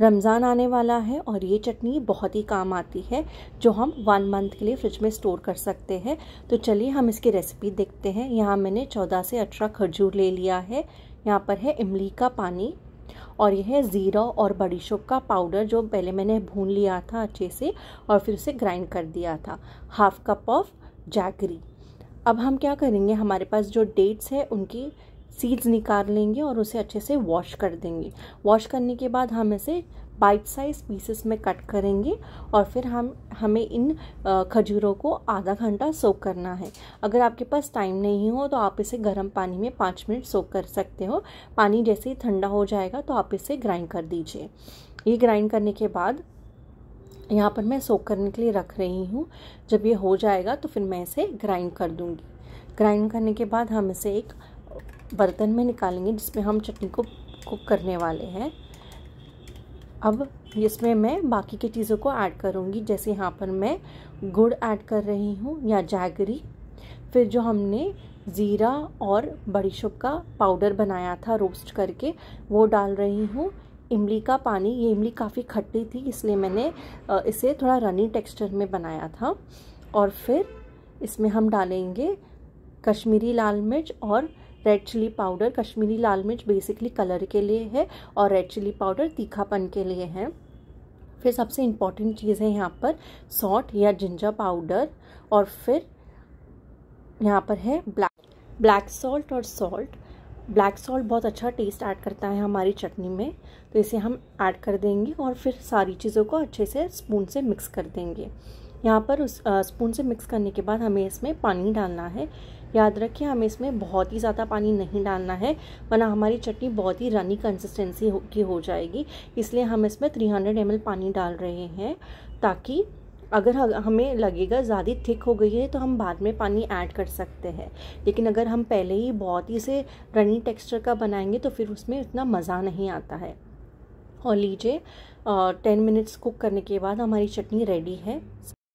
रमज़ान आने वाला है और ये चटनी बहुत ही काम आती है जो हम वन मंथ के लिए फ्रिज में स्टोर कर सकते हैं तो चलिए हम इसकी रेसिपी देखते हैं यहाँ मैंने चौदह से अठारह खजूर ले लिया है यहाँ पर है इमली का पानी और यह है ज़ीरा और बड़ीशोप का पाउडर जो पहले मैंने भून लिया था अच्छे से और फिर उसे ग्राइंड कर दिया था हाफ कप ऑफ जैगरी अब हम क्या करेंगे हमारे पास जो डेट्स है उनकी सीड्स निकाल लेंगे और उसे अच्छे से वॉश कर देंगे वॉश करने के बाद हम इसे बाइट साइज पीसेस में कट करेंगे और फिर हम हमें इन खजूरों को आधा घंटा सोक करना है अगर आपके पास टाइम नहीं हो तो आप इसे गर्म पानी में पाँच मिनट सोक कर सकते हो पानी जैसे ही ठंडा हो जाएगा तो आप इसे ग्राइंड कर दीजिए ये ग्राइंड करने के बाद यहाँ पर मैं सोक करने के लिए रख रही हूँ जब ये हो जाएगा तो फिर मैं इसे ग्राइंड कर दूँगी ग्राइंड करने के बाद हम इसे एक बर्तन में निकालेंगे जिसमें हम चटनी को कुक करने वाले हैं अब इसमें मैं बाकी की चीज़ों को ऐड करूँगी जैसे यहाँ पर मैं गुड़ ऐड कर रही हूँ या जैगरी फिर जो हमने ज़ीरा और बड़ी शुभ का पाउडर बनाया था रोस्ट करके वो डाल रही हूँ इमली का पानी ये इमली काफ़ी खट्टी थी इसलिए मैंने इसे थोड़ा रनी टेक्सचर में बनाया था और फिर इसमें हम डालेंगे कश्मीरी लाल मिर्च और रेड चिली पाउडर कश्मीरी लाल मिर्च बेसिकली कलर के लिए है और रेड चिली पाउडर तीखापन के लिए है फिर सबसे इम्पॉर्टेंट चीज़ है यहाँ पर सॉल्ट या जिंजर पाउडर और फिर यहाँ पर है ब्लैक ब्लैक सॉल्ट और सॉल्ट ब्लैक सॉल्ट बहुत अच्छा टेस्ट ऐड करता है हमारी चटनी में तो इसे हम ऐड कर देंगे और फिर सारी चीज़ों को अच्छे से स्पून से मिक्स कर देंगे यहाँ पर उस स्पून से मिक्स करने के बाद हमें इसमें पानी डालना है याद रखिए हमें इसमें बहुत ही ज़्यादा पानी नहीं डालना है वरना हमारी चटनी बहुत ही रनी कंसिस्टेंसी की हो जाएगी इसलिए हम इसमें 300 हंड्रेड पानी डाल रहे हैं ताकि अगर हमें लगेगा ज़्यादा थिक हो गई है तो हम बाद में पानी ऐड कर सकते हैं लेकिन अगर हम पहले ही बहुत ही से रनी टेक्स्चर का बनाएंगे तो फिर उसमें इतना मज़ा नहीं आता है और लीजिए टेन मिनट्स कुक करने के बाद हमारी चटनी रेडी है